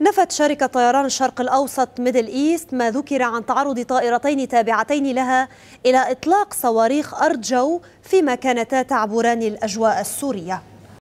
نفت شركة طيران الشرق الأوسط ميدل إيست ما ذكر عن تعرض طائرتين تابعتين لها إلى إطلاق صواريخ أرض جو فيما كانتا تعبران الأجواء السورية